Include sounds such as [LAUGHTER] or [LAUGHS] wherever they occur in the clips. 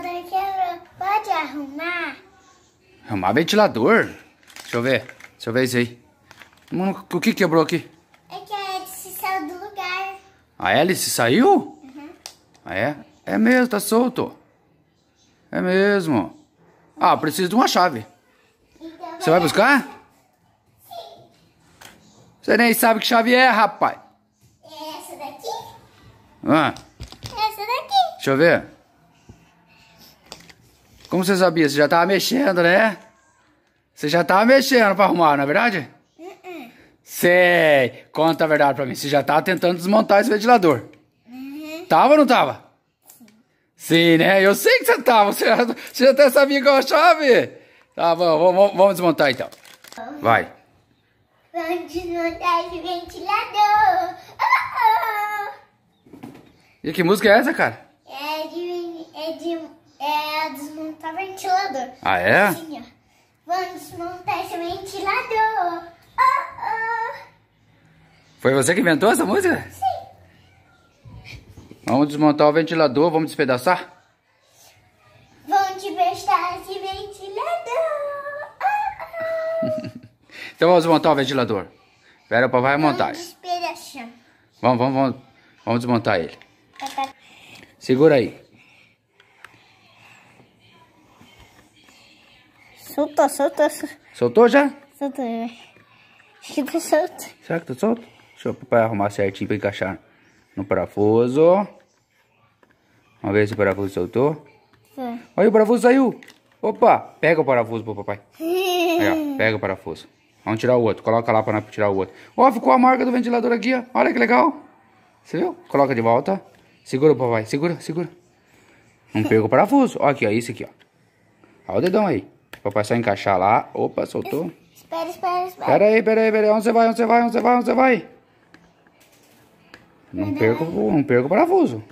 ventilador quebrou. É Pode arrumar? Arrumar ventilador? Deixa eu ver. Deixa eu ver isso aí. Mano, o que quebrou aqui? É que a hélice saiu do lugar. A hélice saiu? Uhum. Ah, é? É mesmo, tá solto. É mesmo. Ah, preciso de uma chave. Então Você vai buscar? Sim. Você nem sabe que chave é, rapaz. É essa daqui? Ah. É essa daqui. Deixa eu ver. Como você sabia? Você já tava mexendo, né? Você já tava mexendo pra arrumar, não é verdade? Sei. Conta a verdade pra mim. Você já tava tentando desmontar esse ventilador. Uhum. Tava ou não tava? Sim. Sim, né? Eu sei que você tava. Você, você até sabia qual a chave. Tá bom, vamos, vamos desmontar então. Vai. Vamos desmontar esse ventilador. Oh, oh. E que música é essa, cara? É de... É de é desmontar ventilador. Ah, é? Assim, ó. Vamos desmontar esse ventilador. Oh, oh. Foi você que inventou essa música? Sim. Vamos desmontar o ventilador, vamos despedaçar? Vamos despedaçar esse ventilador. Oh, [LAUGHS] então vamos montar o ventilador. Espera, o papai vai montar. Vamos, vamos, vamos, vamos desmontar ele. Segura aí. Soltou, soltou, soltou. já? Soltou já. É. Acho que tá solto. Será que tá solto? Deixa o papai arrumar certinho pra encaixar no parafuso. Vamos ver se o parafuso soltou. Tá. Olha, o parafuso saiu. Opa, pega o parafuso pro papai. [LAUGHS] Aí, ó, pega o parafuso. Vamos tirar o outro. Coloca lá pra tirar o outro. Ó, ficou a marca do ventilador aqui, ó. Olha que legal. Você viu? Coloca de volta. Segura, papai. Segura, segura. Não pega o parafuso. Ó aqui, ó. Isso aqui, ó. Olha o dedão aí. Papai só encaixar lá. Opa, soltou. Espera, espera, espera. Pera aí, pera aí, pera aí. Onde você vai, onde você vai, onde você vai, onde você vai? Não perco, não perco o parafuso.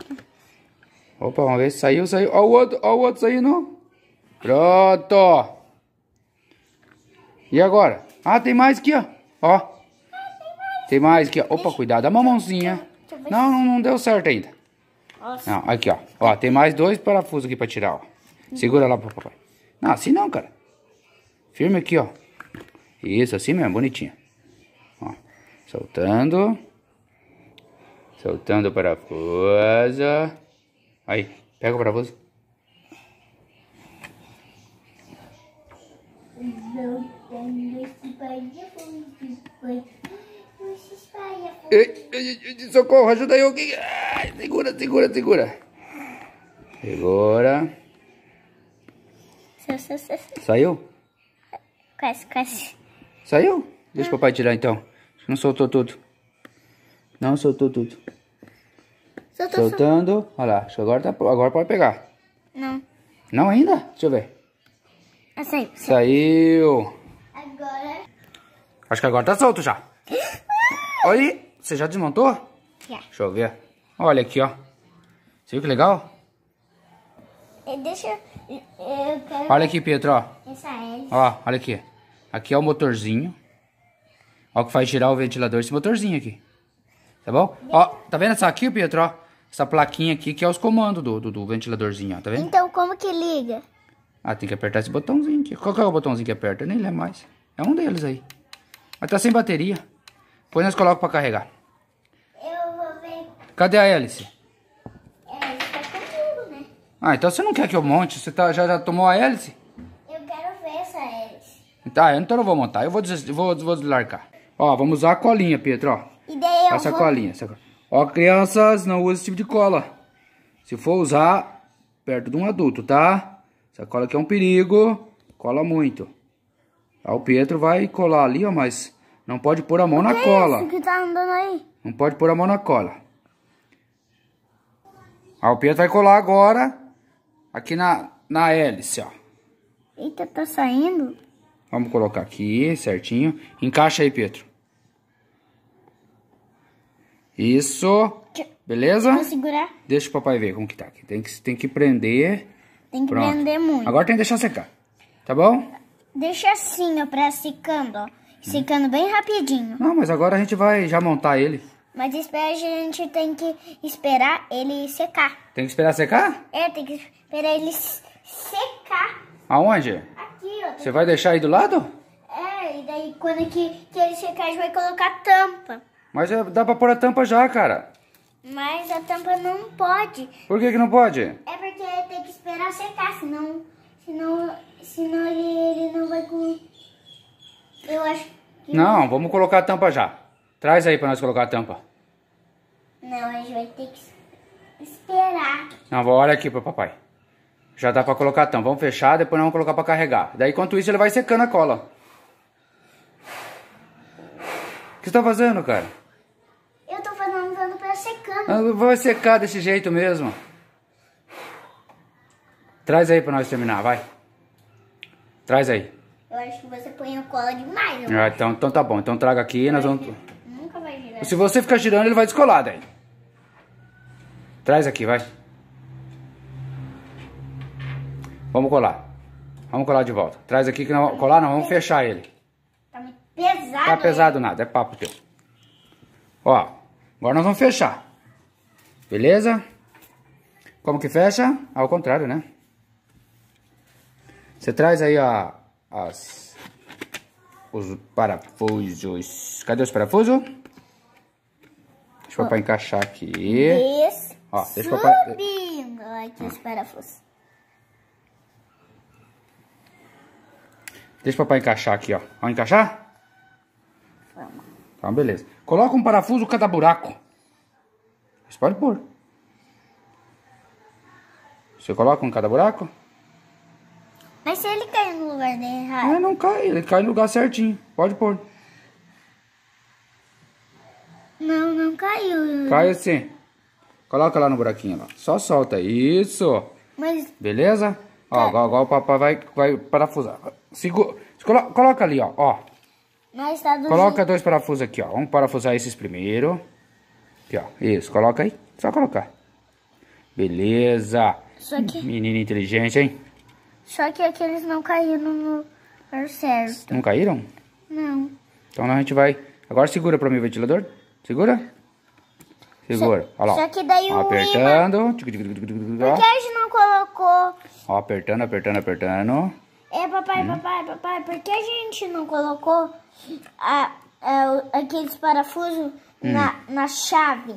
Opa, vamos ver se saiu, saiu. Ó o outro, ó o outro saindo. Pronto. E agora? Ah, tem mais aqui, ó. Ó. Tem mais aqui, ó. Opa, cuidado a mamãozinha. Não, não, não deu certo ainda. Não, aqui, ó. Ó, tem mais dois parafusos aqui pra tirar, ó. Segura lá pro papai. Não, ah, assim não, cara. Firme aqui, ó. Isso, assim mesmo, bonitinho. Ó, soltando. Soltando o parafuso. Aí, pega o parafuso. socorro, ajuda aí alguém. segura, segura, segura. Segura. Saiu? Quase, quase. Saiu? Deixa o papai tirar então. Não soltou tudo. Não soltou tudo. Soltou, Soltando. Soltou. Olha lá. Agora, tá, agora pode pegar. Não. Não ainda? Deixa eu ver. Ah, saiu. Saiu. Agora. Acho que agora tá solto já. [LAUGHS] Olha aí. Você já desmontou? Já. Deixa eu ver. Olha aqui, ó. Você viu que legal? É, deixa eu. eu Olha aqui, Pietro, ó. Essa hélice. Ó, olha aqui. Aqui é o motorzinho. Ó, que faz girar o ventilador, esse motorzinho aqui. Tá bom? Ó, tá vendo essa aqui, Pietro? Ó, essa plaquinha aqui que é os comandos do, do, do ventiladorzinho, ó, tá vendo? Então, como que liga? Ah, tem que apertar esse botãozinho aqui. Qual que é o botãozinho que aperta? nem lembro mais. É um deles aí. Mas tá sem bateria. Depois nós colocamos pra carregar. Eu vou ver. Cadê a hélice? Ah, então você não quer que eu monte? Você tá, já, já tomou a hélice? Eu quero ver essa hélice. Tá, então eu não vou montar. Eu vou, des, vou, vou Ó, vamos usar a colinha, Pedro, ó. E daí eu essa vou... colinha, essa colinha. Ó, crianças, não use esse tipo de cola. Se for usar, perto de um adulto, tá? Essa cola aqui é um perigo, cola muito. Ó, o Pedro vai colar ali, ó, mas não pode pôr a mão na que é cola. É que tá andando aí? Não pode pôr a mão na cola. Ah, o Pedro vai colar agora. Aqui na, na hélice, ó. Eita, tá saindo? Vamos colocar aqui, certinho. Encaixa aí, Pedro. Isso. Beleza? Vou segurar. Deixa o papai ver como que tá aqui. Tem que, tem que prender. Tem que Pronto. prender muito. Agora tem que deixar secar. Tá bom? Deixa assim, ó, pra secando, ó. Secando hum. bem rapidinho. Não, mas agora a gente vai já montar ele. Mas espera, a gente tem que esperar ele secar. Tem que esperar secar? É, tem que esperar ele secar. Aonde? Aqui, ó. Você vai deixar aí do lado? É, e daí quando que, que ele secar, a gente vai colocar tampa. Mas é, dá pra pôr a tampa já, cara. Mas a tampa não pode. Por que que não pode? É porque tem que esperar secar, senão... Senão, senão ele, ele não vai com... Eu acho que... Não, vamos colocar a tampa já. Traz aí pra nós colocar a tampa. Não, a gente vai ter que esperar. Não, olha aqui pro papai. Já dá pra colocar então. Vamos fechar, depois nós vamos colocar pra carregar. Daí, enquanto isso, ele vai secando a cola. O que você tá fazendo, cara? Eu tô fazendo tanto pra secando. Ah, vai secar desse jeito mesmo. Traz aí pra nós terminar, vai. Traz aí. Eu acho que você põe a cola demais. Ah, então, então tá bom. Então traga aqui, nós vamos... Nunca vai girar. Se você ficar girando, ele vai descolar daí. Traz aqui, vai. Vamos colar. Vamos colar de volta. Traz aqui que não colar, não. Vamos fechar ele. Tá muito pesado. Tá pesado nada, é papo teu. Ó, agora nós vamos fechar. Beleza? Como que fecha? Ao contrário, né? Você traz aí a, as, os parafusos. Cadê os parafusos? Deixa eu papai encaixar aqui. Isso. Ó, deixa Subindo aqui os parafusos. Deixa o papai encaixar aqui, ó. Vamos encaixar? Vamos. Então, beleza. Coloca um parafuso cada buraco. Você pode pôr. Você coloca um cada buraco? Mas se ele cair no lugar dele é errado. É, não cai, ele cai no lugar certinho. Pode pôr. Não, não caiu. Caiu sim. Coloca lá no buraquinho, lá. Só solta. Isso. Mas... Beleza? Ó, tá. agora, agora, o papai vai, vai parafusar. Segura. Colo coloca ali, ó. ó. Mas tá do Coloca jeito. dois parafusos aqui, ó. Vamos parafusar esses primeiro. Aqui, ó. Isso. Coloca aí. Só colocar. Beleza. Só que... Menina inteligente, hein? Só que aqueles não caíram no lugar certo. Não caíram? Não. Então a gente vai... Agora segura pra mim o ventilador. Segura. Segura. Olha lá. Só que daí o apertando. Imã... Por que a gente não colocou? Ó, apertando, apertando, apertando. É, papai, hum. papai, papai, por que a gente não colocou a, a, aqueles parafusos hum. na, na chave?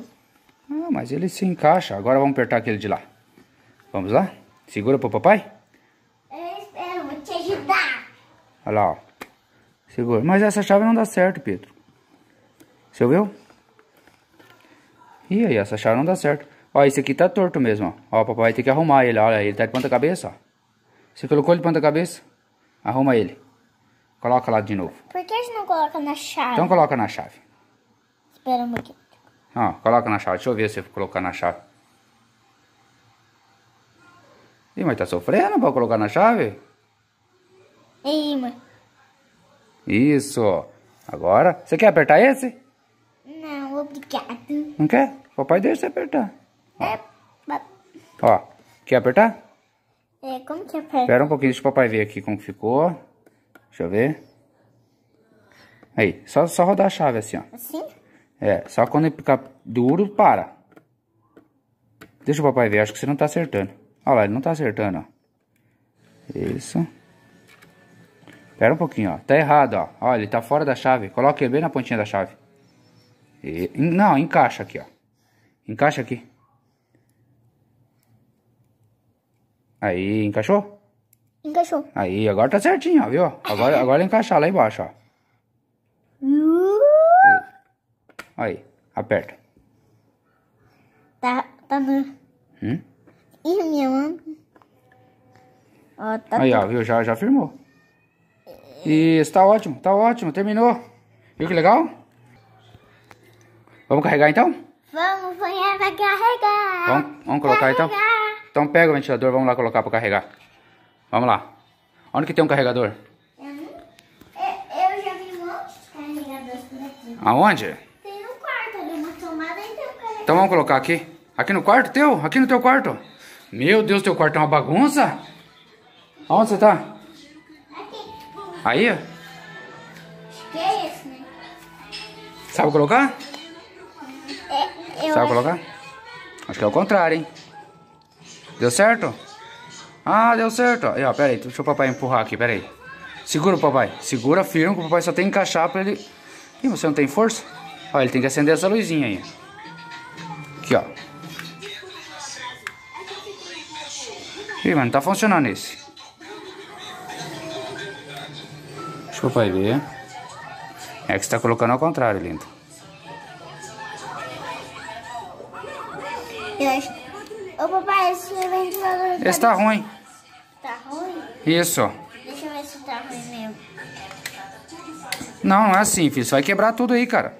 Ah, mas ele se encaixa. Agora vamos apertar aquele de lá. Vamos lá? Segura pro papai. Eu espero, vou te ajudar. Olha lá, ó. Segura. Mas essa chave não dá certo, Pedro. Você ouviu? Ih, aí, essa chave não dá certo. Ó, esse aqui tá torto mesmo, ó. Ó, papai tem que arrumar ele, olha, ele tá de ponta cabeça, ó. Você colocou ele de ponta cabeça? Arruma ele. Coloca lá de novo. Por que gente não coloca na chave? Então coloca na chave. Espera um pouquinho. Ó, coloca na chave. Deixa eu ver se eu colocar na chave. Ih, mas tá sofrendo pra colocar na chave? Ih, mãe. Isso. Agora, você quer apertar esse? Não, obrigado. Não quer? Papai deixa você apertar. É. Ó, quer apertar? É, como que aperta? Espera um pouquinho, deixa o papai ver aqui como ficou. Deixa eu ver. Aí, só, só rodar a chave assim, ó. Assim? É, só quando ele ficar duro, para. Deixa o papai ver, acho que você não tá acertando. Olha lá, ele não tá acertando, ó. Isso. Espera um pouquinho, ó. Tá errado, ó. Olha, ele tá fora da chave. Coloca ele bem na pontinha da chave. E, não, encaixa aqui, ó. Encaixa aqui. Aí, encaixou? Encaixou. Aí, agora tá certinho, ó, viu? Agora, agora encaixar lá embaixo, ó. Uh! Aí, aperta. Tá, tá no... Hum? Ih, minha mão. Ó, tá Aí, ó, viu? Já, já firmou. Isso, tá ótimo, tá ótimo, terminou. Viu que legal? Vamos carregar então? Vamos, banheiro vai carregar. Vamos, vamos colocar então? carregar. então? Então pega o ventilador, vamos lá colocar pra carregar. Vamos lá. Onde que tem um carregador? Eu, é, eu já vi um monte de carregadores por aqui. Aonde? Tem no quarto, ali uma tomada e tem um carregador. Então vamos colocar aqui. Aqui no quarto teu? Aqui no teu quarto? Meu Deus, teu quarto é uma bagunça? Aonde você tá? Aqui. Tipo, Aí? Acho Que é esse, né? Sabe colocar? É. É Eu Sabe acho... colocar? Acho que é o contrário, hein? Deu certo? Ah, deu certo. Aí, ó, pera aí. Deixa o papai empurrar aqui, pera aí. Segura o papai. Segura firme, que o papai só tem que encaixar pra ele... Ih, você não tem força? Ó, ele tem que acender essa luzinha aí. Aqui, ó. Ih, mas não tá funcionando esse. Deixa o papai ver. É que você tá colocando ao contrário, lindo. Esse tá ruim. Tá ruim? Isso. Deixa eu ver se tá ruim mesmo. Não, não é assim, filho. Você vai quebrar tudo aí, cara.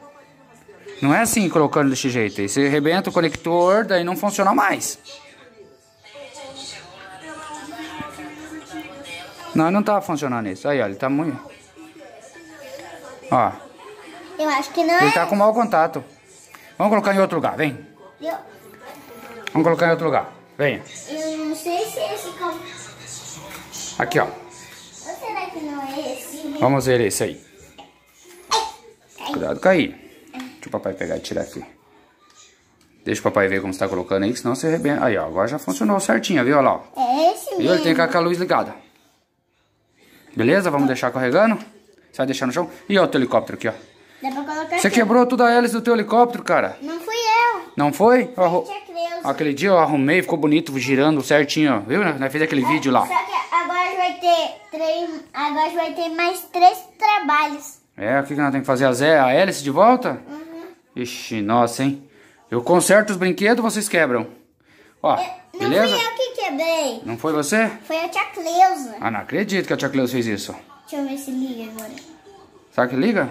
Não é assim colocando desse jeito. Aí você arrebenta o conector, daí não funciona mais. Não, não tá funcionando isso. Aí, ó, ele tá muito... Ó. Eu acho que não Ele é... tá com mau contato. Vamos colocar em outro lugar, vem. Eu... Vamos colocar em outro lugar. Venha. Eu não sei se esse como... Aqui, ó. Ou será que não é esse? Vamos ver esse aí. Cuidado, cair. Deixa o papai pegar e tirar aqui. Deixa o papai ver como está colocando aí, senão você arrebenta. É aí, ó, agora já funcionou certinho, viu? Olha lá, É esse mesmo. Ele tem que ficar com a luz ligada. Beleza? Vamos deixar carregando. Você vai deixar no chão. E ó o teu helicóptero aqui, ó. Dá pra colocar Você aqui. quebrou toda a hélice do teu helicóptero, cara. Não fui eu. Não foi? Ó, Aquele dia eu arrumei, ficou bonito, girando certinho, viu? Né? Nós fez aquele é, vídeo lá. Só que agora vai ter três, agora vai ter mais três trabalhos. É, o que, que nós temos que fazer? A, Zé, a hélice de volta? Uhum. Ixi, nossa, hein? Eu conserto os brinquedos, vocês quebram. Ó, eu, beleza? Não fui eu que quebrei. Não foi você? Foi a tia Cleusa. Ah, não acredito que a tia Cleusa fez isso. Deixa eu ver se liga agora. Será que liga?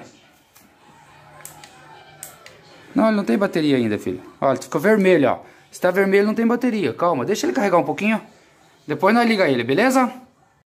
Não, ele não tem bateria ainda, filho. Olha, ficou vermelho, ó. Se tá vermelho, não tem bateria. Calma, deixa ele carregar um pouquinho. Depois nós liga ele, beleza?